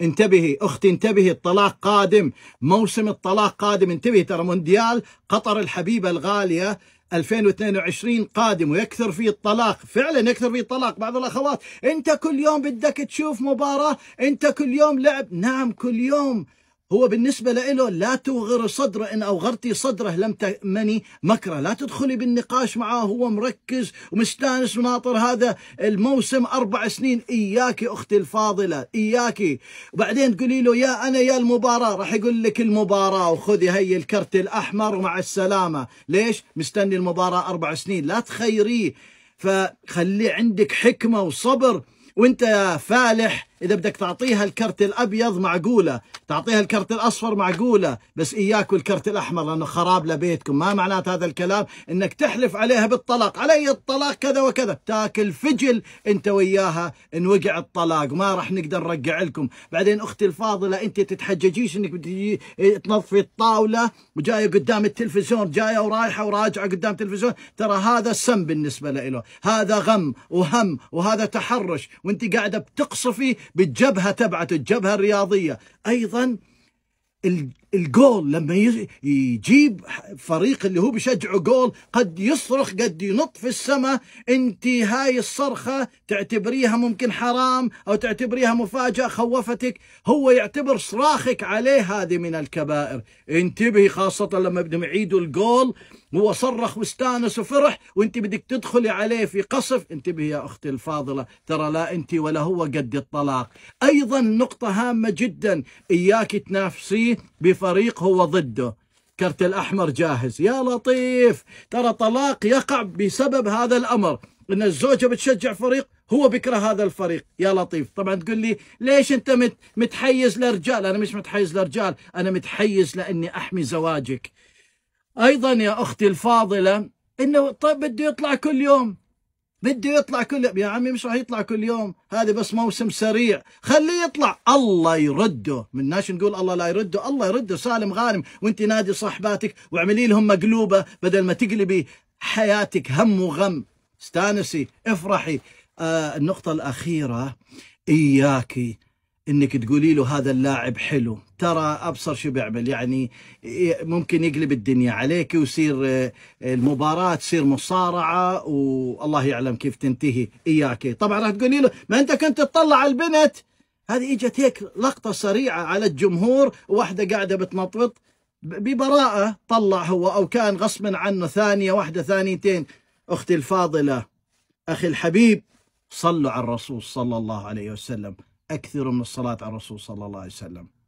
انتبهي أختي انتبهي الطلاق قادم موسم الطلاق قادم انتبهي ترى مونديال قطر الحبيبة الغالية 2022 قادم ويكثر فيه الطلاق فعلا يكثر فيه الطلاق بعض الأخوات أنت كل يوم بدك تشوف مباراة أنت كل يوم لعب نعم كل يوم هو بالنسبة له لا توغر صدره إن أوغرتي صدره لم تمني مكره لا تدخلي بالنقاش معاه هو مركز ومستانس وناطر هذا الموسم أربع سنين إياك أختي الفاضلة إياك وبعدين تقولي له يا أنا يا المباراة راح يقول لك المباراة وخذي هي الكرت الأحمر ومع السلامة ليش مستني المباراة أربع سنين لا تخيريه فخلي عندك حكمة وصبر وانت يا فالح إذا بدك تعطيها الكرت الأبيض معقولة تعطيها الكرت الأصفر معقولة بس إياك والكرت الأحمر لأنه خراب لبيتكم ما معنات هذا الكلام إنك تحلف عليها بالطلاق علي الطلاق كذا وكذا تاكل فجل أنت وياها إن وقع الطلاق ما راح نقدر نرجع لكم بعدين أختي الفاضلة أنت تتحججيش إنك بتجي تنظفي الطاولة وجاية قدام التلفزيون جاية ورايحة وراجعة قدام التلفزيون ترى هذا سم بالنسبة له هذا غم وهم وهذا تحرش وانت قاعدة بتقصفي بالجبهة تبعته الجبهة الرياضية أيضا الجول لما يجيب فريق اللي هو بيشجعه جول قد يصرخ قد ينط في السماء انت هاي الصرخة تعتبريها ممكن حرام او تعتبريها مفاجأة خوفتك هو يعتبر صراخك عليه هذه من الكبائر انتبهي خاصة لما بدهم يعيدوا الجول هو صرخ واستانس وفرح وانت بدك تدخلي عليه في قصف انتبهي يا اختي الفاضله ترى لا انت ولا هو قد الطلاق ايضا نقطه هامه جدا اياك تنافسيه بفريق هو ضده كرت الاحمر جاهز يا لطيف ترى طلاق يقع بسبب هذا الامر ان الزوجه بتشجع فريق هو بكره هذا الفريق يا لطيف طبعا تقول لي ليش انت متحيز للرجال انا مش متحيز للرجال انا متحيز لاني احمي زواجك ايضا يا اختي الفاضله انه طيب بده يطلع كل يوم بده يطلع كل يوم. يا عمي مش راح يطلع كل يوم هذا بس موسم سريع خليه يطلع الله يرده من ناش نقول الله لا يرده الله يرده سالم غانم وانت نادي صاحباتك واعملي لهم مقلوبه بدل ما تقلبي حياتك هم وغم استانسي افرحي آه النقطه الاخيره اياكي انك تقولي له هذا اللاعب حلو ترى ابصر شو بيعمل يعني إيه، ممكن يقلب الدنيا عليك ويصير آه، المباراه تصير مصارعه والله يعلم كيف تنتهي اياك طبعا راح تقولي له ما انت كنت تطلع على البنت هذه اجت هيك لقطه سريعه على الجمهور وواحده قاعده بتنطبط ببراءه طلع هو او كان غصبا عنه ثانيه واحده ثانيتين اختي الفاضله اخي الحبيب صلوا على الرسول صلى الله عليه وسلم أكثروا من الصلاة على الرسول صلى الله عليه وسلم